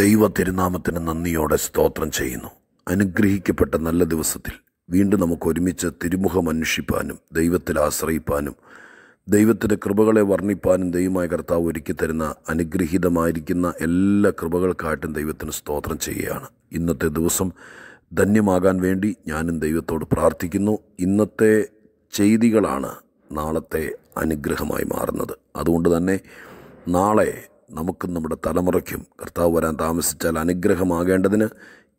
ദൈവ തിരുനാമത്തിന് നന്ദിയോടെ സ്തോത്രം ചെയ്യുന്നു അനുഗ്രഹിക്കപ്പെട്ട നല്ല ദിവസത്തിൽ വീണ്ടും നമുക്ക് ഒരുമിച്ച് തിരുമുഖം അന്വേഷിപ്പാനും ദൈവത്തിൽ ആശ്രയിപ്പാനും ദൈവത്തിൻ്റെ കൃപകളെ വർണ്ണിപ്പാനും ദൈവമായ കർത്താവ് ഒരുക്കി തരുന്ന അനുഗ്രഹീതമായിരിക്കുന്ന എല്ലാ കൃപകൾക്കായിട്ടും ദൈവത്തിന് സ്തോത്രം ചെയ്യുകയാണ് ഇന്നത്തെ ദിവസം ധന്യമാകാൻ വേണ്ടി ഞാനും ദൈവത്തോട് പ്രാർത്ഥിക്കുന്നു ഇന്നത്തെ ചെയ്തികളാണ് നാളത്തെ അനുഗ്രഹമായി മാറുന്നത് അതുകൊണ്ട് തന്നെ നാളെ നമുക്കും നമ്മുടെ തലമുറയ്ക്കും കർത്താവ് വരാൻ താമസിച്ചാൽ അനുഗ്രഹമാകേണ്ടതിന്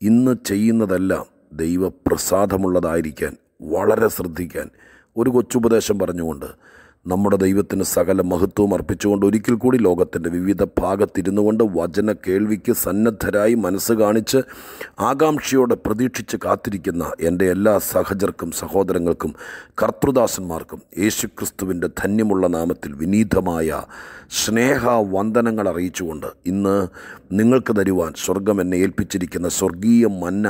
ഇന്ന് ചെയ്യുന്നതെല്ലാം ദൈവപ്രസാദമുള്ളതായിരിക്കാൻ വളരെ ശ്രദ്ധിക്കാൻ ഒരു കൊച്ചുപദേശം പറഞ്ഞുകൊണ്ട് നമ്മുടെ ദൈവത്തിന് സകല മഹത്വം അർപ്പിച്ചുകൊണ്ട് ഒരിക്കൽ കൂടി ലോകത്തിൻ്റെ വിവിധ ഭാഗത്തിരുന്നു കൊണ്ട് വചന കേൾവിക്ക് സന്നദ്ധരായി മനസ്സ് കാണിച്ച് ആകാംക്ഷയോടെ പ്രതീക്ഷിച്ച് കാത്തിരിക്കുന്ന എൻ്റെ എല്ലാ സഹചർക്കും സഹോദരങ്ങൾക്കും കർത്തൃദാസന്മാർക്കും യേശുക്രിസ്തുവിൻ്റെ ധന്യമുള്ള നാമത്തിൽ വിനീതമായ സ്നേഹ വന്ദനങ്ങൾ അറിയിച്ചുകൊണ്ട് ഇന്ന് നിങ്ങൾക്ക് തരുവാൻ സ്വർഗം എന്നെ ഏൽപ്പിച്ചിരിക്കുന്ന സ്വർഗീയ മന്ന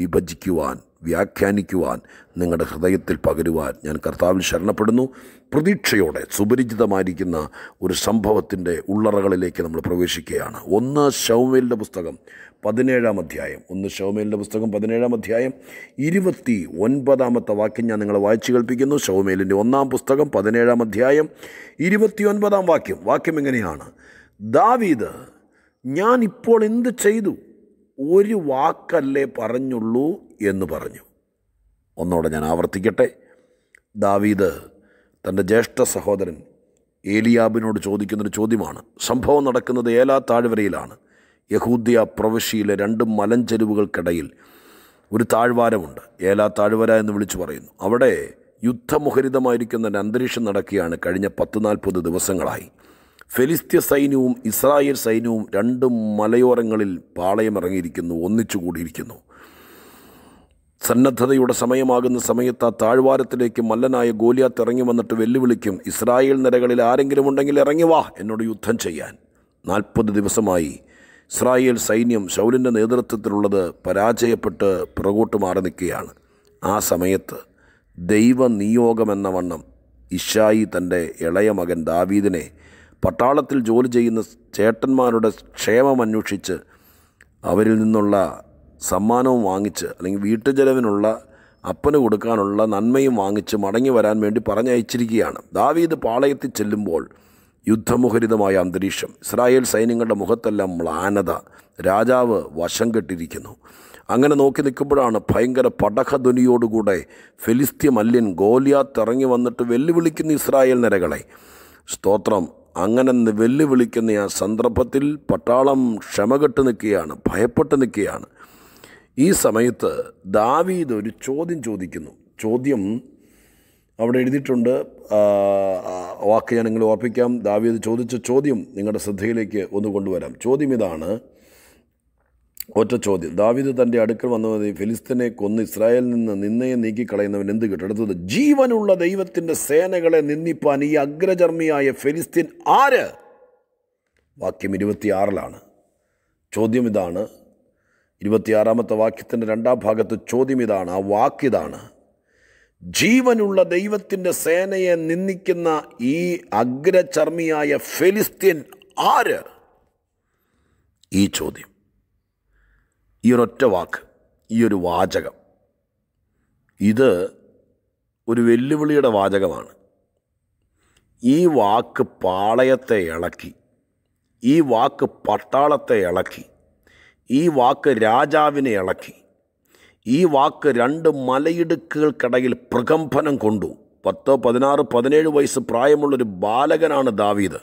വിഭജിക്കുവാൻ വ്യാഖ്യാനിക്കുവാൻ നിങ്ങളുടെ ഹൃദയത്തിൽ പകരുവാൻ ഞാൻ കർത്താവിൽ ശരണപ്പെടുന്നു പ്രതീക്ഷയോടെ സുപരിചിതമായിരിക്കുന്ന ഒരു സംഭവത്തിൻ്റെ ഉള്ളറകളിലേക്ക് നമ്മൾ പ്രവേശിക്കുകയാണ് ഒന്ന് ഷൗമേലിൻ്റെ പുസ്തകം പതിനേഴാം അധ്യായം ഒന്ന് ഷൗമേലിൻ്റെ പുസ്തകം പതിനേഴാം അധ്യായം ഇരുപത്തി ഒൻപതാമത്തെ വാക്യം ഞാൻ നിങ്ങളെ വായിച്ചു കേൾപ്പിക്കുന്നു ഷൗമേലിൻ്റെ ഒന്നാം പുസ്തകം പതിനേഴാം അധ്യായം ഇരുപത്തി ഒൻപതാം വാക്യം വാക്യം എങ്ങനെയാണ് ദാവീദ് ഞാൻ ഇപ്പോൾ എന്ത് ചെയ്തു ഒരു വാക്കല്ലേ പറഞ്ഞുള്ളൂ എന്ന് പറഞ്ഞു ഒന്നോടെ ഞാൻ ആവർത്തിക്കട്ടെ ദാവീദ് തൻ്റെ ജ്യേഷ്ഠ സഹോദരൻ ഏലിയാബിനോട് ചോദിക്കുന്നൊരു ചോദ്യമാണ് സംഭവം നടക്കുന്നത് ഏലാ താഴ്വരയിലാണ് യഹൂദ്യ പ്രവിശ്യയിലെ രണ്ട് മലഞ്ചെരുവുകൾക്കിടയിൽ ഒരു താഴ്വാരമുണ്ട് ഏലാ താഴ്വര എന്ന് വിളിച്ചു പറയുന്നു അവിടെ യുദ്ധമുഖരിതമായിരിക്കുന്ന അന്തരീക്ഷം നടക്കുകയാണ് കഴിഞ്ഞ പത്ത് നാൽപ്പത് ദിവസങ്ങളായി ഫെലിസ്ത്യ സൈന്യവും ഇസ്രായേൽ സൈന്യവും രണ്ടും മലയോരങ്ങളിൽ പാളയമിറങ്ങിയിരിക്കുന്നു ഒന്നിച്ചു കൂടിയിരിക്കുന്നു സന്നദ്ധതയുടെ സമയമാകുന്ന സമയത്ത് ആ താഴ്വാരത്തിലേക്ക് മല്ലനായ ഗോലിയാത്ത് ഇറങ്ങി വന്നിട്ട് വെല്ലുവിളിക്കും ഇസ്രായേൽ നിരകളിൽ ആരെങ്കിലും ഉണ്ടെങ്കിൽ ഇറങ്ങി വാ എന്നോട് യുദ്ധം ചെയ്യാൻ നാൽപ്പത് ദിവസമായി ഇസ്രായേൽ സൈന്യം ശൗലിൻ്റെ നേതൃത്വത്തിലുള്ളത് പരാജയപ്പെട്ട് പിറകോട്ട് മാറി നിൽക്കുകയാണ് ആ സമയത്ത് ദൈവനിയോഗമെന്ന വണ്ണം ഇഷായി തൻ്റെ ഇളയ മകൻ ദാവീദിനെ പട്ടാളത്തിൽ ജോലി ചെയ്യുന്ന ചേട്ടന്മാരുടെ ക്ഷേമം അന്വേഷിച്ച് അവരിൽ നിന്നുള്ള സമ്മാനവും വാങ്ങിച്ച് അല്ലെങ്കിൽ വീട്ടുചെലവിനുള്ള അപ്പന് കൊടുക്കാനുള്ള നന്മയും വാങ്ങിച്ച് മടങ്ങി വരാൻ വേണ്ടി പറഞ്ഞയച്ചിരിക്കുകയാണ് ദാവീദ് പാളയത്തിൽ ചെല്ലുമ്പോൾ യുദ്ധമുഖരിതമായ അന്തരീക്ഷം ഇസ്രായേൽ സൈന്യങ്ങളുടെ മുഖത്തെല്ലാം മ്ലാനത രാജാവ് വശം കെട്ടിരിക്കുന്നു അങ്ങനെ നോക്കി നിൽക്കുമ്പോഴാണ് ഭയങ്കര പടഹധ്വനിയോടുകൂടെ ഫെലിസ്ത്യ മല്യൻ ഗോലിയാത്ത് ഇറങ്ങി വന്നിട്ട് വെല്ലുവിളിക്കുന്ന ഇസ്രായേൽ നിരകളെ സ്തോത്രം അങ്ങനെ വെല്ലുവിളിക്കുന്ന ആ സന്ദർഭത്തിൽ പട്ടാളം ക്ഷമ കെട്ട് നിൽക്കുകയാണ് ഭയപ്പെട്ട് നിൽക്കുകയാണ് ഈ സമയത്ത് ദാവീദ് ഒരു ചോദ്യം ചോദിക്കുന്നു ചോദ്യം അവിടെ എഴുതിയിട്ടുണ്ട് വാക്ക് ഞാൻ നിങ്ങൾ ഓർപ്പിക്കാം ദാവീദ് ചോദിച്ച ചോദ്യം നിങ്ങളുടെ ശ്രദ്ധയിലേക്ക് ഒന്ന് കൊണ്ടുവരാം ചോദ്യം ഇതാണ് ഒറ്റ ചോദ്യം ദാവീദ് തൻ്റെ അടുക്കൽ വന്നത് ഫിലിസ്തീനെ കൊന്ന് ഇസ്രായേലിൽ നിന്ന് നിന്നയെ നീക്കിക്കളയുന്നവൻ എന്ത് കിട്ടും അടുത്തത് ജീവനുള്ള ദൈവത്തിൻ്റെ സേനകളെ നിന്ദിപ്പാൻ ഈ അഗ്രചർമ്മിയായ ഫിലിസ്തീൻ ആര് വാക്യം ഇരുപത്തിയാറിലാണ് ചോദ്യം ഇതാണ് ഇരുപത്തിയാറാമത്തെ വാക്യത്തിൻ്റെ രണ്ടാം ഭാഗത്ത് ചോദ്യം ഇതാണ് ആ വാക്കിതാണ് ജീവനുള്ള ദൈവത്തിൻ്റെ സേനയെ നിന്ദിക്കുന്ന ഈ അഗ്രചർമ്മിയായ ഫെലിസ്ത്യൻ ആര് ഈ ചോദ്യം ഈ ഒരൊറ്റ വാക്ക് ഈ ഒരു വാചകം ഇത് ഒരു വെല്ലുവിളിയുടെ വാചകമാണ് ഈ വാക്ക് പാളയത്തെ ഇളക്കി ഈ വാക്ക് പട്ടാളത്തെ ഇളക്കി ഈ വാക്ക് രാജാവിനെ ഇളക്കി ഈ വാക്ക് രണ്ട് മലയിടുക്കുകൾക്കിടയിൽ പ്രകമ്പനം കൊണ്ടു പത്തോ പതിനാറ് പതിനേഴ് വയസ്സ് പ്രായമുള്ളൊരു ബാലകനാണ് ദാവീദ്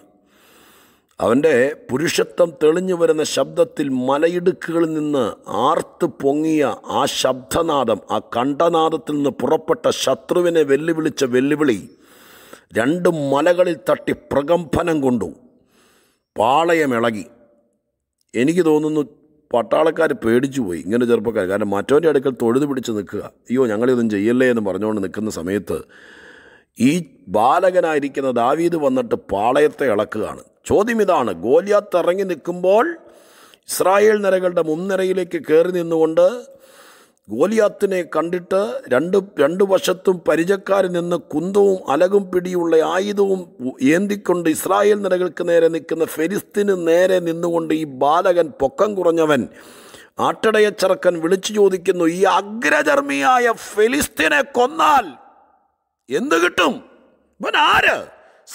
അവൻ്റെ പുരുഷത്വം തെളിഞ്ഞു വരുന്ന ശബ്ദത്തിൽ മലയിടുക്കുകളിൽ നിന്ന് ആർത്ത് പൊങ്ങിയ ആ ശബ്ദനാദം ആ കണ്ഠനാദത്തിൽ നിന്ന് പുറപ്പെട്ട ശത്രുവിനെ വെല്ലുവിളിച്ച വെല്ലുവിളി രണ്ട് മലകളിൽ തട്ടി പ്രകമ്പനം കൊണ്ടു പാളയമിളകി എനിക്ക് തോന്നുന്നു പട്ടാളക്കാർ പേടിച്ചു പോയി ഇങ്ങനെ ചെറുപ്പക്കാർ കാരണം മറ്റവൻ്റെ അടുക്കൽ തൊഴുതു പിടിച്ച് നിൽക്കുക അയ്യോ ഞങ്ങളിതൊന്നും ചെയ്യല്ലേ എന്ന് പറഞ്ഞുകൊണ്ട് നിൽക്കുന്ന സമയത്ത് ഈ ബാലകനായിരിക്കുന്ന ദാവീദ് വന്നിട്ട് പാളയത്തെ ഇളക്കുകയാണ് ചോദ്യം ഇതാണ് ഗോലിയാത്ത് ഇറങ്ങി നിൽക്കുമ്പോൾ ഇസ്രായേൽ നിരകളുടെ മുൻനിരയിലേക്ക് കയറി നിന്നുകൊണ്ട് ഗോലിയാത്തിനെ കണ്ടിട്ട് രണ്ട് രണ്ട് വശത്തും പരിചക്കാരിൽ നിന്ന് കുന്തവും അലകും പിടിയുള്ള ആയുധവും ഏന്തിക്കൊണ്ട് ഇസ്രായേൽ നിലകൾക്ക് നേരെ നിൽക്കുന്ന ഫെരിസ്തിന് നേരെ നിന്നുകൊണ്ട് ഈ ബാലകൻ പൊക്കം കുറഞ്ഞവൻ ആട്ടടയ വിളിച്ചു ചോദിക്കുന്നു ഈ അഗ്രചർമ്മിയായ ഫെലിസ്തീനെ കൊന്നാൽ എന്ത് കിട്ടും ഇവൻ ആര്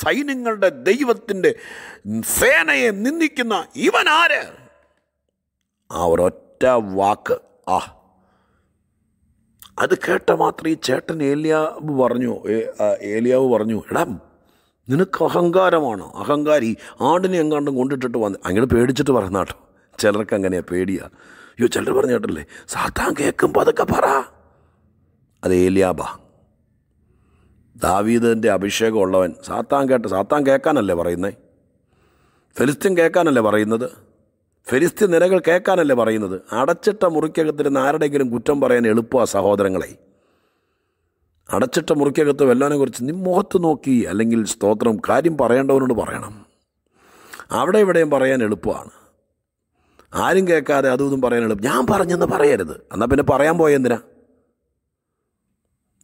സൈന്യങ്ങളുടെ ദൈവത്തിൻ്റെ സേനയെ നിന്ദിക്കുന്ന ഇവൻ ആര് ആ ഒരൊറ്റ വാക്ക് ആ അത് കേട്ട മാത്രം ഈ ചേട്ടൻ ഏലിയാവ് പറഞ്ഞു ഏലിയാവ് പറഞ്ഞു എടാ നിനക്ക് അഹങ്കാരമാണ് അഹങ്കാരി ആടിനെ എങ്ങാണ്ടും കൊണ്ടിട്ടിട്ട് വന്ന് അങ്ങനെ പേടിച്ചിട്ട് പറഞ്ഞ കേട്ടോ ചിലർക്ക് അങ്ങനെയാണ് പേടിയാ അയ്യോ ചിലർ പറഞ്ഞു കേട്ടല്ലേ സാത്താൻ കേൾക്കുമ്പോൾ അതൊക്കെ പറ അത് ഏലിയാബ ദാവീദിൻ്റെ അഭിഷേകം ഉള്ളവൻ സാത്താൻ കേട്ട സാത്താൻ കേൾക്കാനല്ലേ പറയുന്നത് ഫെലിസ്തീൻ കേൾക്കാനല്ലേ പറയുന്നത് ഫെരിസ്ത്യ നിരകൾ കേൾക്കാനല്ലേ പറയുന്നത് അടച്ചിട്ട മുറിക്കകത്തിരുന്ന് ആരുടെയെങ്കിലും കുറ്റം പറയാൻ എളുപ്പമാണ് സഹോദരങ്ങളെ അടച്ചിട്ട മുറിക്കകത്ത് വല്ലവനെ കുറിച്ച് നീ മുഖത്ത് നോക്കി അല്ലെങ്കിൽ സ്തോത്രം കാര്യം പറയേണ്ടവനോട് പറയണം അവിടെ ഇവിടെയും പറയാൻ എളുപ്പമാണ് ആരും കേൾക്കാതെ അതും ഇതും പറയാൻ എളുപ്പം ഞാൻ പറഞ്ഞെന്ന് പറയരുത് എന്നാൽ പിന്നെ പറയാൻ പോയെന്തിനാ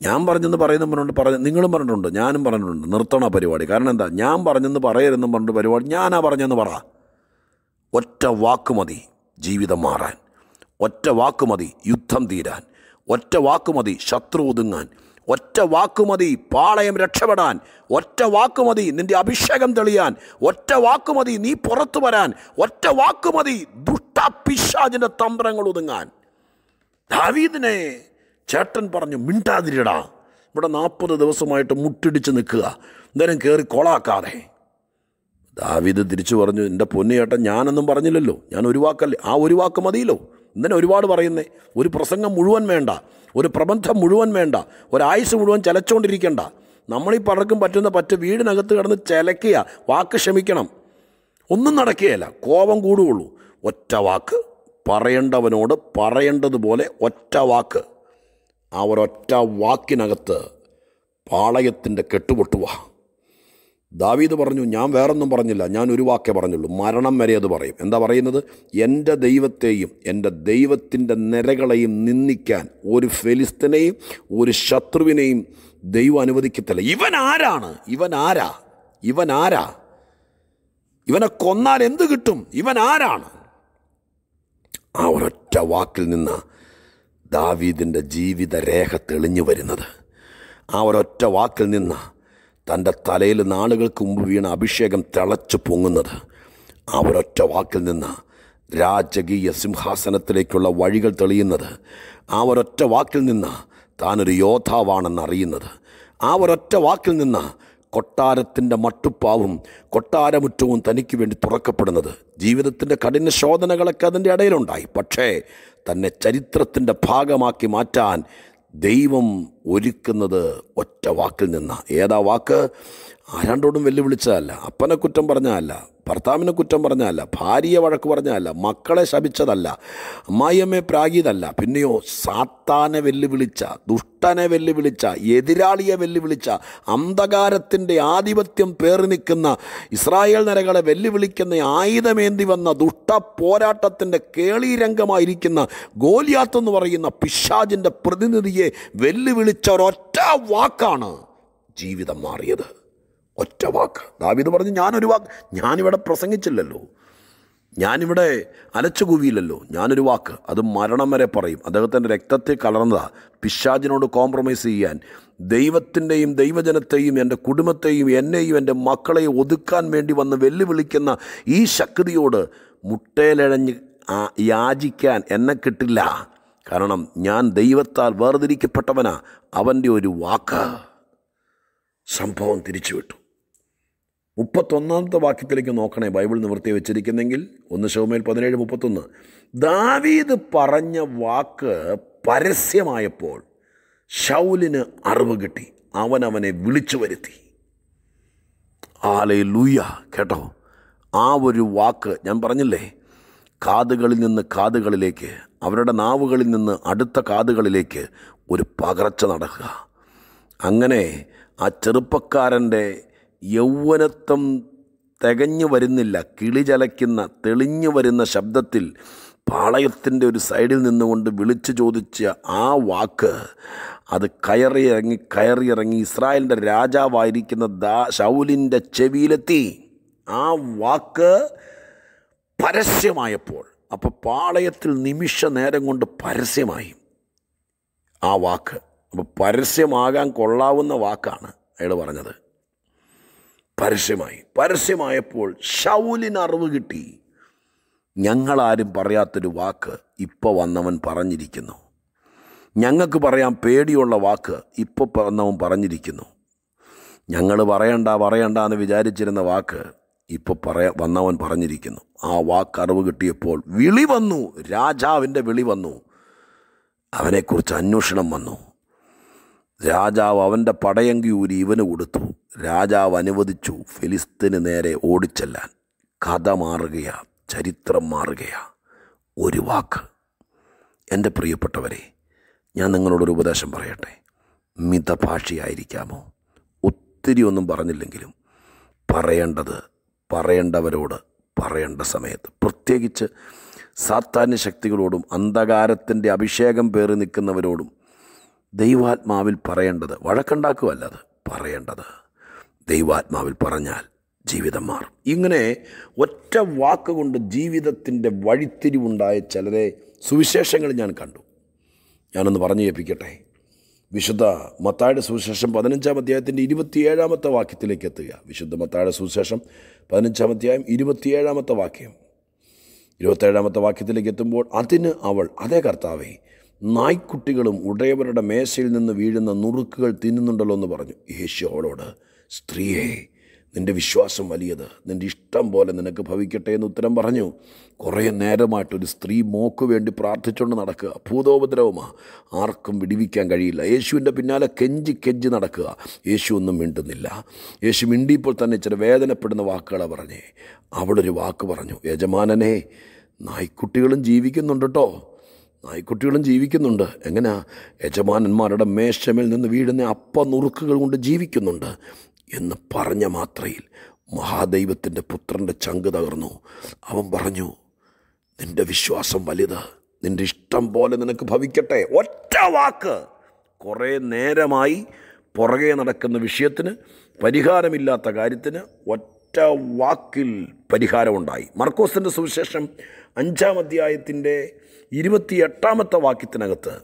ഞാൻ പറഞ്ഞെന്ന് പറഞ്ഞുകൊണ്ട് പറഞ്ഞ നിങ്ങളും പറഞ്ഞിട്ടുണ്ട് ഞാനും പറഞ്ഞിട്ടുണ്ട് നിർത്തണ പരിപാടി കാരണം എന്താ ഞാൻ പറഞ്ഞെന്ന് പറയരുതെന്നും പറഞ്ഞിട്ട് പരിപാടി ഞാനാ പറഞ്ഞെന്ന് പറ ഒറ്റ വാക്ക് മതി ജീവിതം മാറാൻ ഒറ്റ വാക്ക് മതി യുദ്ധം തീരാൻ ഒറ്റ വാക്ക് മതി ശത്രു ഒതുങ്ങാൻ ഒറ്റ വാക്കുമതി പാളയം രക്ഷപ്പെടാൻ ഒറ്റ വാക്കുമതി നിന്റെ അഭിഷേകം തെളിയാൻ ഒറ്റ വാക്കുമതി നീ പുറത്തു വരാൻ ഒറ്റ വാക്കുമതി പിശാചിൻ്റെ തന്ത്രങ്ങൾ ഒതുങ്ങാൻ ദാവീദിനെ ചേട്ടൻ പറഞ്ഞു മിണ്ടാതിരിടാ ഇവിടെ നാൽപ്പത് ദിവസമായിട്ട് മുട്ടിടിച്ച് നിൽക്കുക എന്തായാലും കയറി കൊളാക്കാതെ ദാവീദ് തിരിച്ചു പറഞ്ഞു എൻ്റെ പൊന്നിയേട്ടൻ ഞാനൊന്നും പറഞ്ഞില്ലല്ലോ ഞാൻ ഒരു വാക്കല്ലേ ആ ഒരു വാക്ക് മതിയല്ലോ ഇന്നലെ ഒരുപാട് പറയുന്നേ ഒരു പ്രസംഗം മുഴുവൻ വേണ്ട ഒരു പ്രബന്ധം മുഴുവൻ വേണ്ട ഒരായുസ് മുഴുവൻ ചലച്ചുകൊണ്ടിരിക്കേണ്ട നമ്മളീ പലർക്കും പറ്റുന്ന പറ്റ വീടിനകത്ത് കിടന്ന് ചിലക്കുക വാക്ക് ക്ഷമിക്കണം ഒന്നും നടക്കുകയല്ല കോപം കൂടുകയുള്ളൂ ഒറ്റ വാക്ക് പറയേണ്ടവനോട് പറയേണ്ടതുപോലെ ഒറ്റ വാക്ക് ആ ഒരൊറ്റ വാക്കിനകത്ത് പാളയത്തിൻ്റെ കെട്ടുപൊട്ടുവാ ദാവീദ് പറഞ്ഞു ഞാൻ വേറൊന്നും പറഞ്ഞില്ല ഞാൻ ഒരു വാക്കേ പറഞ്ഞുള്ളൂ മരണം വരെ അത് പറയും എന്താ പറയുന്നത് എൻ്റെ ദൈവത്തെയും എൻ്റെ ദൈവത്തിൻ്റെ നിരകളെയും നിന്ദിക്കാൻ ഒരു ഫെലിസ്തനെയും ഒരു ശത്രുവിനെയും ദൈവം അനുവദിക്കത്തില്ല ഇവൻ ആരാണ് ഇവൻ ആരാ ഇവൻ ആരാ ഇവനെ കൊന്നാൽ എന്ത് കിട്ടും ഇവൻ ആരാണ് ആ ഒരൊറ്റ വാക്കിൽ നിന്ന് ദാവീദിൻ്റെ ജീവിതരേഖ തെളിഞ്ഞു വരുന്നത് ആ ഒരൊറ്റ വാക്കിൽ നിന്ന് തൻ്റെ തലയിൽ നാളുകൾക്ക് മുമ്പ് വീണ അഭിഷേകം തിളച്ചു പൊങ്ങുന്നത് അവരൊറ്റ വാക്കിൽ നിന്ന് രാജകീയ സിംഹാസനത്തിലേക്കുള്ള വഴികൾ തെളിയുന്നത് ആ ഒരൊറ്റ വാക്കിൽ നിന്ന് താനൊരു യോദ്ധാവാണെന്ന് അറിയുന്നത് ആ ഒരൊറ്റ വാക്കിൽ നിന്ന് കൊട്ടാരത്തിൻ്റെ മട്ടുപ്പാവും കൊട്ടാരമുറ്റവും തനിക്ക് വേണ്ടി തുറക്കപ്പെടുന്നത് ജീവിതത്തിൻ്റെ കഠിന ശോധനകളൊക്കെ അതിൻ്റെ ഇടയിലുണ്ടായി പക്ഷേ തന്നെ ചരിത്രത്തിൻ്റെ ഭാഗമാക്കി മാറ്റാൻ ദൈവം ഒരുക്കുന്നത് ഒറ്റ വാക്കിൽ നിന്നാണ് ഏതാ വാക്ക് ആരാണ്ടോടും വെല്ലുവിളിച്ചതല്ല അപ്പനെ കുറ്റം പറഞ്ഞതല്ല ഭർത്താവിനെ കുറ്റം പറഞ്ഞതല്ല ഭാര്യയെ വഴക്ക് പറഞ്ഞതല്ല മക്കളെ ശപിച്ചതല്ല അമ്മായിയമ്മയെ പ്രാഗീതല്ല പിന്നെയോ സാത്താനെ വെല്ലുവിളിച്ച ദുഷ്ടനെ വെല്ലുവിളിച്ച എതിരാളിയെ വെല്ലുവിളിച്ച അന്ധകാരത്തിൻ്റെ ആധിപത്യം പേറി നിൽക്കുന്ന ഇസ്രായേൽ നരകളെ വെല്ലുവിളിക്കുന്ന ആയുധമേന്തി വന്ന ദുഷ്ട പോരാട്ടത്തിൻ്റെ കേളീരംഗമായിരിക്കുന്ന ഗോലിയാത്ത് എന്ന് പറയുന്ന പിശാജിൻ്റെ പ്രതിനിധിയെ വെല്ലുവിളിച്ച ഒരൊറ്റ വാക്കാണ് ജീവിതം മാറിയത് ഒറ്റ വാക്ക് ദാവീദ് പറഞ്ഞു ഞാനൊരു വാക്ക് ഞാനിവിടെ പ്രസംഗിച്ചില്ലല്ലോ ഞാനിവിടെ അലച്ചു കൂവിയില്ലല്ലോ ഞാനൊരു വാക്ക് അത് മരണം വരെ പറയും അദ്ദേഹത്തിൻ്റെ രക്തത്തെ കലർന്നതാണ് പിശാജിനോട് കോംപ്രമൈസ് ചെയ്യാൻ ദൈവത്തിൻ്റെയും ദൈവജനത്തെയും എൻ്റെ കുടുംബത്തെയും എന്നെയും എൻ്റെ മക്കളെയും ഒതുക്കാൻ വേണ്ടി വന്ന് വെല്ലുവിളിക്കുന്ന ഈ ശക്തിയോട് മുട്ടയിലഴഞ്ഞ് യാചിക്കാൻ എന്നെ കിട്ടില്ല കാരണം ഞാൻ ദൈവത്താൽ വേർതിരിക്കപ്പെട്ടവനാ അവൻ്റെ ഒരു വാക്ക് സംഭവം തിരിച്ചുവിട്ടു മുപ്പത്തൊന്നാമത്തെ വാക്യത്തിലേക്ക് നോക്കണേ ബൈബിൾ നിവർത്തി വെച്ചിരിക്കുന്നെങ്കിൽ ഒന്ന് ശവമേൽ പതിനേഴ് മുപ്പത്തൊന്ന് ദാവീദ് പറഞ്ഞ വാക്ക് പരസ്യമായപ്പോൾ ഷൗലിന് അറിവ് കിട്ടി അവൻ അവനെ വിളിച്ചു വരുത്തി ആലെ ലൂയ കേട്ടോ ആ ഒരു വാക്ക് ഞാൻ പറഞ്ഞില്ലേ കാതുകളിൽ നിന്ന് കാതുകളിലേക്ക് അവരുടെ നാവുകളിൽ നിന്ന് അടുത്ത കാതുകളിലേക്ക് ഒരു പകർച്ച നടക്കുക അങ്ങനെ ആ ചെറുപ്പക്കാരൻ്റെ യൗവനത്വം തികഞ്ഞു വരുന്നില്ല കിളി ചലയ്ക്കുന്ന തെളിഞ്ഞു വരുന്ന ശബ്ദത്തിൽ പാളയത്തിൻ്റെ ഒരു സൈഡിൽ നിന്നുകൊണ്ട് വിളിച്ചു ചോദിച്ച ആ വാക്ക് അത് കയറിയിറങ്ങി കയറിയിറങ്ങി ഇസ്രായേലിൻ്റെ രാജാവായിരിക്കുന്ന ദാ ഷൗലിൻ്റെ ചെവിയിലെത്തി ആ വാക്ക് പരസ്യമായപ്പോൾ അപ്പോൾ പാളയത്തിൽ നിമിഷ നേരം കൊണ്ട് പരസ്യമായി ആ വാക്ക് അപ്പോൾ പരസ്യമാകാൻ കൊള്ളാവുന്ന വാക്കാണ് അയാൾ പറഞ്ഞത് പരസ്യമായി പരസ്യമായപ്പോൾ ഷൗലിന് അറിവ് കിട്ടി ഞങ്ങളാരും പറയാത്തൊരു വാക്ക് ഇപ്പോൾ വന്നവൻ പറഞ്ഞിരിക്കുന്നു ഞങ്ങൾക്ക് പറയാൻ പേടിയുള്ള വാക്ക് ഇപ്പോൾ വന്നവൻ പറഞ്ഞിരിക്കുന്നു ഞങ്ങൾ പറയണ്ട പറയണ്ട എന്ന് വിചാരിച്ചിരുന്ന വാക്ക് ഇപ്പോൾ പറയാ വന്നവൻ പറഞ്ഞിരിക്കുന്നു ആ വാക്ക് അറിവ് കിട്ടിയപ്പോൾ വിളി വന്നു രാജാവിൻ്റെ വിളി വന്നു അവനെക്കുറിച്ച് അന്വേഷണം വന്നു രാജാവ് അവൻ്റെ പടയങ്കി ഊരി ഇവന് കൊടുത്തു രാജാവ് അനുവദിച്ചു ഫിലിസ്തീന് നേരെ ഓടിച്ചെല്ലാൻ കഥ മാറുകയാ ചരിത്രം മാറുകയാ ഒരു വാക്ക് എൻ്റെ പ്രിയപ്പെട്ടവരെ ഞാൻ നിങ്ങളോടൊരു ഉപദേശം പറയട്ടെ മിതഭാഷിയായിരിക്കാമോ ഒത്തിരി ഒന്നും പറഞ്ഞില്ലെങ്കിലും പറയേണ്ടത് പറയേണ്ടവരോട് പറയേണ്ട സമയത്ത് പ്രത്യേകിച്ച് സാത്താന്യ ശക്തികളോടും അന്ധകാരത്തിൻ്റെ അഭിഷേകം പേറി നിൽക്കുന്നവരോടും ദൈവാത്മാവിൽ പറയേണ്ടത് വഴക്കുണ്ടാക്കുമല്ല അത് പറയേണ്ടത് ദൈവാത്മാവിൽ പറഞ്ഞാൽ ജീവിതം മാറും ഇങ്ങനെ ഒറ്റ വാക്കുകൊണ്ട് ജീവിതത്തിൻ്റെ വഴിത്തിരിവുണ്ടായ ചിലരെ സുവിശേഷങ്ങൾ ഞാൻ കണ്ടു ഞാനൊന്ന് പറഞ്ഞു കേൾപ്പിക്കട്ടെ വിശുദ്ധ മത്തായുടെ സുവിശേഷം പതിനഞ്ചാം അധ്യായത്തിൻ്റെ ഇരുപത്തിയേഴാമത്തെ വാക്യത്തിലേക്ക് എത്തുക വിശുദ്ധ മത്തായുടെ സുവിശേഷം പതിനഞ്ചാം അധ്യായം ഇരുപത്തിയേഴാമത്തെ വാക്യം ഇരുപത്തേഴാമത്തെ വാക്യത്തിലേക്ക് എത്തുമ്പോൾ അതിന് അവൾ അതേ കർത്താവേ നായ്ക്കുട്ടികളും ഉടയവരുടെ മേശയിൽ നിന്ന് വീഴുന്ന നുറുക്കുകൾ തിന്നുന്നുണ്ടല്ലോ എന്ന് പറഞ്ഞു യേശു അവളോട് സ്ത്രീയെ നിന്റെ വിശ്വാസം വലിയത് നിന്റെ ഇഷ്ടം പോലെ നിനക്ക് ഭവിക്കട്ടെ എന്ന് ഉത്തരം പറഞ്ഞു കുറേ നേരമായിട്ടൊരു സ്ത്രീ മോക്ക് വേണ്ടി പ്രാർത്ഥിച്ചുകൊണ്ട് നടക്കുക ഭൂതോപദ്രവമാണ് ആർക്കും വിടിവിക്കാൻ കഴിയില്ല യേശുവിൻ്റെ പിന്നാലെ കെഞ്ചി കെഞ്ചി നടക്കുക യേശു ഒന്നും മിണ്ടുന്നില്ല യേശു മിണ്ടിയപ്പോൾ തന്നെ ചില വേദനപ്പെടുന്ന വാക്കുകളെ പറഞ്ഞേ അവളൊരു വാക്ക് പറഞ്ഞു യജമാനനെ നായ്ക്കുട്ടികളും ജീവിക്കുന്നുണ്ട് കേട്ടോ നായ്ക്കുട്ടികളും ജീവിക്കുന്നുണ്ട് എങ്ങനെയാ യജമാനന്മാരുടെ മേശമേൽ നിന്ന് വീഴുന്ന അപ്പ നുറുക്കുകൾ കൊണ്ട് ജീവിക്കുന്നുണ്ട് എന്ന് പറഞ്ഞ മാത്രയിൽ മഹാദൈവത്തിൻ്റെ പുത്രൻ്റെ ചങ്ക് തകർന്നു അവൻ പറഞ്ഞു നിന്റെ വിശ്വാസം വലുത് നിന്റെ ഇഷ്ടം പോലെ നിനക്ക് ഭവിക്കട്ടെ ഒറ്റ വാക്ക് കുറേ നേരമായി പുറകെ നടക്കുന്ന വിഷയത്തിന് പരിഹാരമില്ലാത്ത കാര്യത്തിന് ഒറ്റ വാക്കിൽ പരിഹാരമുണ്ടായി മർക്കോസിൻ്റെ സുവിശേഷം അഞ്ചാം അധ്യായത്തിൻ്റെ ഇരുപത്തി എട്ടാമത്തെ വാക്യത്തിനകത്ത്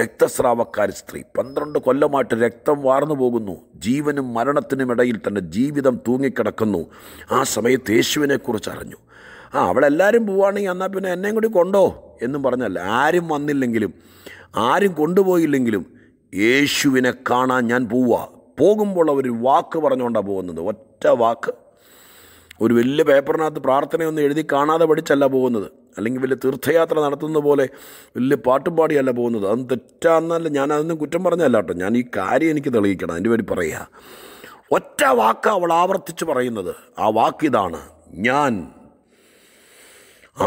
രക്തസ്രാവക്കാർ സ്ത്രീ പന്ത്രണ്ട് കൊല്ലമായിട്ട് രക്തം വാർന്നു പോകുന്നു ജീവനും മരണത്തിനും ഇടയിൽ തൻ്റെ ജീവിതം തൂങ്ങിക്കിടക്കുന്നു ആ സമയത്ത് യേശുവിനെക്കുറിച്ച് അറിഞ്ഞു ആ അവളെല്ലാവരും പോവുകയാണെങ്കിൽ എന്നാൽ പിന്നെ എന്നെയും കൂടി കൊണ്ടോ എന്നും പറഞ്ഞല്ല ആരും വന്നില്ലെങ്കിലും ആരും കൊണ്ടുപോയില്ലെങ്കിലും യേശുവിനെ കാണാൻ ഞാൻ പോവുക പോകുമ്പോൾ അവർ വാക്ക് പറഞ്ഞുകൊണ്ടാണ് പോകുന്നത് ഒറ്റ വാക്ക് ഒരു വലിയ പേപ്പറിനകത്ത് പ്രാർത്ഥനയൊന്നും എഴുതി കാണാതെ പഠിച്ചല്ല പോകുന്നത് അല്ലെങ്കിൽ വലിയ തീർത്ഥയാത്ര നടത്തുന്ന പോലെ വലിയ പാട്ടും പാടിയല്ല പോകുന്നത് അത് തെറ്റാന്നല്ല ഞാൻ അതൊന്നും കുറ്റം പറഞ്ഞല്ല കേട്ടോ ഞാൻ ഈ കാര്യം എനിക്ക് തെളിയിക്കണം അതിൻ്റെ പേര് പറയുക ഒറ്റ വാക്ക് അവൾ ആവർത്തിച്ച് പറയുന്നത് ആ വാക്കിതാണ് ഞാൻ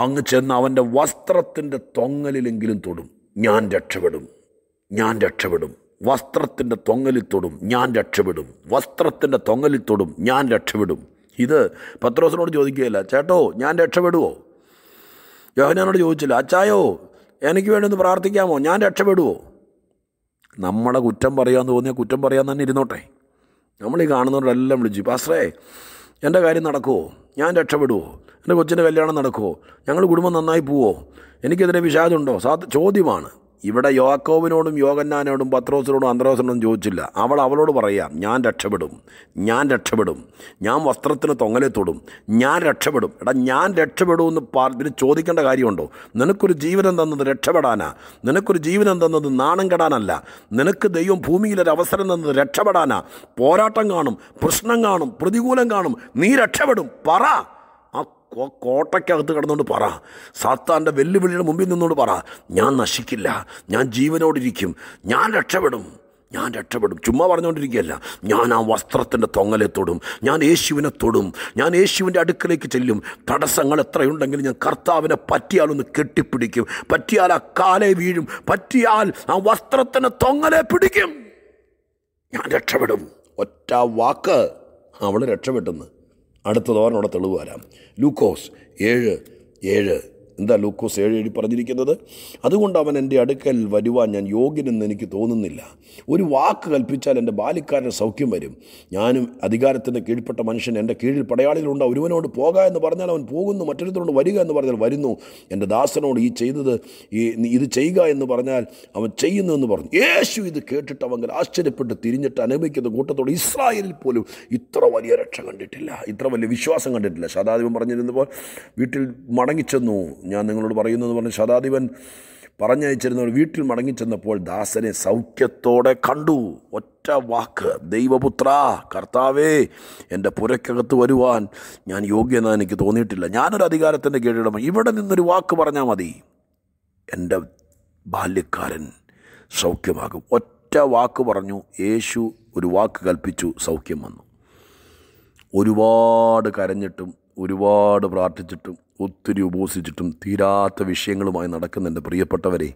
അങ്ങ് ചെന്ന് അവൻ്റെ വസ്ത്രത്തിൻ്റെ തൊങ്ങലിലെങ്കിലും തൊടും ഞാൻ രക്ഷപ്പെടും ഞാൻ രക്ഷപ്പെടും വസ്ത്രത്തിൻ്റെ തൊങ്ങലിൽ തൊടും ഞാൻ രക്ഷപ്പെടും വസ്ത്രത്തിൻ്റെ തൊങ്ങലിൽ തൊടും ഞാൻ രക്ഷപ്പെടും ഇത് പത്രോസിനോട് ചോദിക്കുകയില്ല ചേട്ടോ ഞാൻ രക്ഷപ്പെടുവോ യോഹനോട് ചോദിച്ചില്ല അച്ചായോ എനിക്ക് വേണ്ടി ഒന്ന് പ്രാർത്ഥിക്കാമോ ഞാൻ രക്ഷപ്പെടുവോ നമ്മളെ കുറ്റം പറയാമെന്ന് തോന്നിയാൽ കുറ്റം പറയാൻ തന്നെ ഇരുന്നോട്ടെ നമ്മൾ ഈ കാണുന്നവരെല്ലാം വിളിച്ചു പാസ്റ്ററേ എൻ്റെ കാര്യം നടക്കുമോ ഞാൻ രക്ഷപ്പെടുവോ എൻ്റെ കൊച്ചിൻ്റെ കല്യാണം നടക്കുമോ ഞങ്ങൾ കുടുംബം നന്നായി പോവോ എനിക്കെതിരെ വിഷാദമുണ്ടോ സാ ചോദ്യമാണ് ഇവിടെ യോക്കോവിനോടും യോഗന്നാനോടും പത്രോസിനോടും അന്തരോസിനോടും ചോദിച്ചില്ല അവൾ അവളോട് പറയാം ഞാൻ രക്ഷപ്പെടും ഞാൻ രക്ഷപ്പെടും ഞാൻ വസ്ത്രത്തിന് തൊങ്ങലെ തൊടും ഞാൻ രക്ഷപ്പെടും എടാ ഞാൻ രക്ഷപ്പെടും എന്ന് പറഞ്ഞ് ചോദിക്കേണ്ട കാര്യമുണ്ടോ നിനക്കൊരു ജീവനം തന്നത് രക്ഷപ്പെടാനാ നിനക്കൊരു ജീവനം തന്നത് നാണം കെടാനല്ല നിനക്ക് ദൈവം ഭൂമിയിലൊരു അവസരം തന്നത് രക്ഷപ്പെടാനാ പോരാട്ടം കാണും പ്രശ്നം കാണും പ്രതികൂലം കാണും നീ രക്ഷപ്പെടും പറ കോട്ടയ്ക്കകത്ത് കിടന്നുകൊണ്ട് പറ സാത്താൻ്റെ വെല്ലുവിളിയുടെ മുമ്പിൽ നിന്നുകൊണ്ട് പറ ഞാൻ നശിക്കില്ല ഞാൻ ജീവനോടിരിക്കും ഞാൻ രക്ഷപ്പെടും ഞാൻ രക്ഷപ്പെടും ചുമ്മാ പറഞ്ഞുകൊണ്ടിരിക്കുകയല്ല ഞാൻ ആ വസ്ത്രത്തിൻ്റെ തൊങ്ങലെ തൊടും ഞാൻ യേശുവിനെ തൊടും ഞാൻ യേശുവിൻ്റെ അടുക്കലേക്ക് ചെല്ലും തടസ്സങ്ങൾ എത്രയുണ്ടെങ്കിലും ഞാൻ കർത്താവിനെ പറ്റിയാലൊന്ന് കെട്ടിപ്പിടിക്കും പറ്റിയാൽ ആ കാലെ വീഴും പറ്റിയാൽ ആ വസ്ത്രത്തിൻ്റെ തൊങ്ങലെ പിടിക്കും ഞാൻ രക്ഷപ്പെടും ഒറ്റ വാക്ക് അവൾ രക്ഷപ്പെട്ടെന്ന് അടുത്തത് ഓർണോടെ തെളിവ് വരാം ലൂക്കോസ് ഏഴ് ഏഴ് എന്താ ലൂക്കോസ് ഏഴ് ഏഴ് പറഞ്ഞിരിക്കുന്നത് അതുകൊണ്ട് അവൻ എൻ്റെ അടുക്കൽ വരുവാൻ ഞാൻ യോഗ്യനെന്ന് എനിക്ക് തോന്നുന്നില്ല ഒരു വാക്ക് കൽപ്പിച്ചാൽ എൻ്റെ ബാലിക്കാരന് സൗഖ്യം വരും ഞാനും അധികാരത്തിൻ്റെ കീഴ്പ്പെട്ട മനുഷ്യൻ എൻ്റെ കീഴിൽ പടയാളികളുണ്ട് ഒരുവനോട് പോക എന്ന് പറഞ്ഞാൽ അവൻ പോകുന്നു മറ്റൊരുത്തരോട് വരിക എന്ന് പറഞ്ഞാൽ വരുന്നു എൻ്റെ ദാസനോട് ഈ ചെയ്തത് ഈ ഇത് ചെയ്യുക എന്ന് പറഞ്ഞാൽ അവൻ ചെയ്യുന്നു എന്ന് പറഞ്ഞു യേശു ഇത് കേട്ടിട്ട് അവങ്കൽ ആശ്ചര്യപ്പെട്ട് തിരിഞ്ഞിട്ട് അനുഭവിക്കുന്ന കൂട്ടത്തോട് ഇസ്രായേലിൽ പോലും ഇത്ര വലിയ രക്ഷ കണ്ടിട്ടില്ല ഇത്ര വലിയ വിശ്വാസം കണ്ടിട്ടില്ല ശതാദിപം പറഞ്ഞിരുന്നപ്പോൾ വീട്ടിൽ മടങ്ങിച്ചെന്നു ഞാൻ നിങ്ങളോട് പറയുന്നു എന്ന് പറഞ്ഞ് ശതാധിപൻ പറഞ്ഞയച്ചിരുന്നവർ വീട്ടിൽ മടങ്ങിച്ചെന്നപ്പോൾ ദാസനെ സൗഖ്യത്തോടെ കണ്ടു ഒറ്റ വാക്ക് ദൈവപുത്ര കർത്താവേ എൻ്റെ പുരക്കകത്ത് വരുവാൻ ഞാൻ യോഗ്യത എനിക്ക് തോന്നിയിട്ടില്ല ഞാനൊരു അധികാരത്തിൻ്റെ കീഴിടമ ഇവിടെ നിന്നൊരു വാക്ക് പറഞ്ഞാൽ മതി എൻ്റെ ബാല്യക്കാരൻ സൗഖ്യമാകും ഒറ്റ വാക്ക് പറഞ്ഞു യേശു ഒരു വാക്ക് കൽപ്പിച്ചു സൗഖ്യം വന്നു ഒരുപാട് കരഞ്ഞിട്ടും ഒരുപാട് പ്രാർത്ഥിച്ചിട്ടും ഒത്തിരി ഉപസിച്ചിട്ടും തീരാത്ത വിഷയങ്ങളുമായി നടക്കുന്ന എൻ്റെ പ്രിയപ്പെട്ടവരെ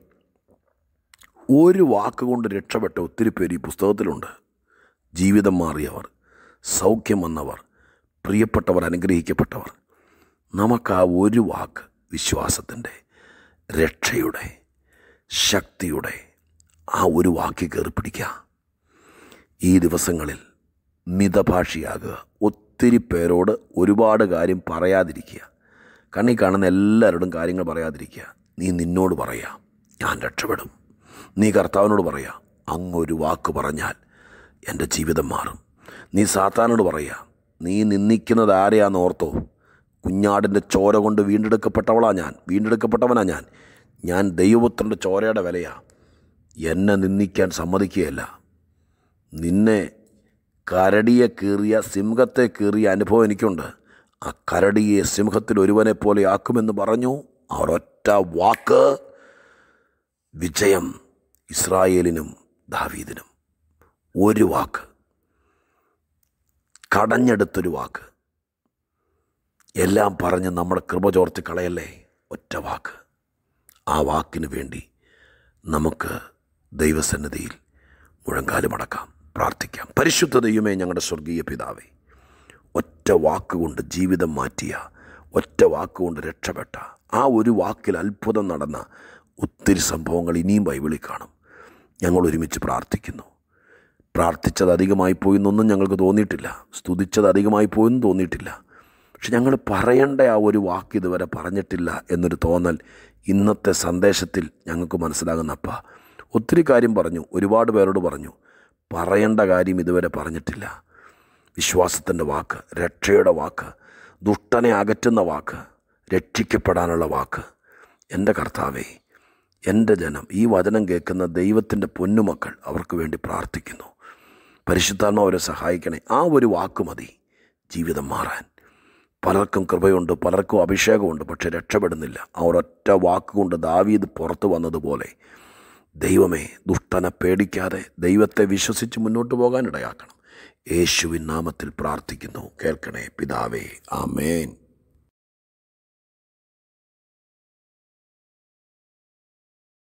ഒരു വാക്കുകൊണ്ട് രക്ഷപ്പെട്ട ഒത്തിരി പേര് ഈ പുസ്തകത്തിലുണ്ട് ജീവിതം മാറിയവർ സൗഖ്യം വന്നവർ പ്രിയപ്പെട്ടവർ അനുഗ്രഹിക്കപ്പെട്ടവർ നമുക്ക് ആ ഒരു വാക്ക് വിശ്വാസത്തിൻ്റെ രക്ഷയുടെ ശക്തിയുടെ ആ ഒരു വാക്ക് കയറി പിടിക്കുക ഈ ദിവസങ്ങളിൽ മിതഭാഷിയാകുക ഒത്തിരി പേരോട് ഒരുപാട് കാര്യം പറയാതിരിക്കുക കണ്ണി കാണുന്ന എല്ലാവരോടും കാര്യങ്ങൾ പറയാതിരിക്കുക നീ നിന്നോട് പറയാ ഞാൻ രക്ഷപ്പെടും നീ കർത്താവിനോട് പറയാ അങ്ങൊരു വാക്ക് പറഞ്ഞാൽ എൻ്റെ ജീവിതം മാറും നീ സാത്താനോട് പറയാ നീ നിന്നിക്കുന്നത് ആരെയാന്ന് ഓർത്തോ കുഞ്ഞാടിൻ്റെ ചോര കൊണ്ട് വീണ്ടെടുക്കപ്പെട്ടവളാ ഞാൻ വീണ്ടെടുക്കപ്പെട്ടവനാ ഞാൻ ഞാൻ ദൈവപുത്രൻ്റെ ചോരയുടെ വിലയാ എന്നെ നിന്ദിക്കാൻ സമ്മതിക്കുകയല്ല നിന്നെ കരടിയെ കീറിയ സിംഹത്തെ കീറിയ അനുഭവം എനിക്കുണ്ട് ആ കരടിയെ സിംഹത്തിൽ ഒരുവനെ പോലെ ആക്കുമെന്ന് പറഞ്ഞു അവർ ഒറ്റ വാക്ക് വിജയം ഇസ്രായേലിനും ദാവീദിനും ഒരു വാക്ക് കടഞ്ഞെടുത്തൊരു വാക്ക് എല്ലാം പറഞ്ഞ് നമ്മുടെ കൃപ ചോർത്തി കളയല്ലേ ഒറ്റ വാക്ക് ആ വാക്കിന് വേണ്ടി നമുക്ക് ദൈവസന്നിധിയിൽ മുഴങ്കാലുമടക്കാം പ്രാർത്ഥിക്കാം പരിശുദ്ധ ദൈവമേ ഞങ്ങളുടെ സ്വർഗീയ പിതാവേ ഒറ്റ വാക്കുകൊണ്ട് ജീവിതം മാറ്റിയ ഒറ്റ വാക്കുകൊണ്ട് രക്ഷപ്പെട്ട ആ ഒരു വാക്കിൽ അത്ഭുതം നടന്ന ഒത്തിരി സംഭവങ്ങൾ ഇനിയും ബൈബിളിൽ കാണും ഞങ്ങൾ ഒരുമിച്ച് പ്രാർത്ഥിക്കുന്നു പ്രാർത്ഥിച്ചത് അധികമായി പോയി എന്നൊന്നും ഞങ്ങൾക്ക് തോന്നിയിട്ടില്ല സ്തുതിച്ചത് അധികമായി പോയെന്ന് തോന്നിയിട്ടില്ല പക്ഷെ ഞങ്ങൾ പറയേണ്ട ആ ഒരു വാക്ക് ഇതുവരെ പറഞ്ഞിട്ടില്ല എന്നൊരു തോന്നൽ ഇന്നത്തെ സന്ദേശത്തിൽ ഞങ്ങൾക്ക് മനസ്സിലാകുന്നപ്പ ഒത്തിരി കാര്യം പറഞ്ഞു ഒരുപാട് പേരോട് പറഞ്ഞു പറയേണ്ട കാര്യം ഇതുവരെ പറഞ്ഞിട്ടില്ല വിശ്വാസത്തിൻ്റെ വാക്ക് രക്ഷയുടെ വാക്ക് ദുഷ്ടനെ അകറ്റുന്ന വാക്ക് രക്ഷിക്കപ്പെടാനുള്ള വാക്ക് എൻ്റെ കർത്താവേ എൻ്റെ ജനം ഈ വചനം കേൾക്കുന്ന ദൈവത്തിൻ്റെ പൊന്നുമക്കൾ അവർക്ക് വേണ്ടി പ്രാർത്ഥിക്കുന്നു പരിശുദ്ധാത്മ അവരെ സഹായിക്കണേ ആ ഒരു വാക്ക് മതി ജീവിതം മാറാൻ പലർക്കും കൃപയുണ്ട് പലർക്കും അഭിഷേകമുണ്ട് പക്ഷെ രക്ഷപ്പെടുന്നില്ല ആ ഒരൊറ്റ വാക്കുകൊണ്ട് ദാവീദ് പുറത്തു വന്നതുപോലെ ദൈവമേ ദുഷ്ടനെ പേടിക്കാതെ ദൈവത്തെ വിശ്വസിച്ച് മുന്നോട്ട് പോകാൻ യേശുവിൻ നാമത്തിൽ പ്രാർത്ഥിക്കുന്നു കേൾക്കണേ പിതാവേ ആമേൻ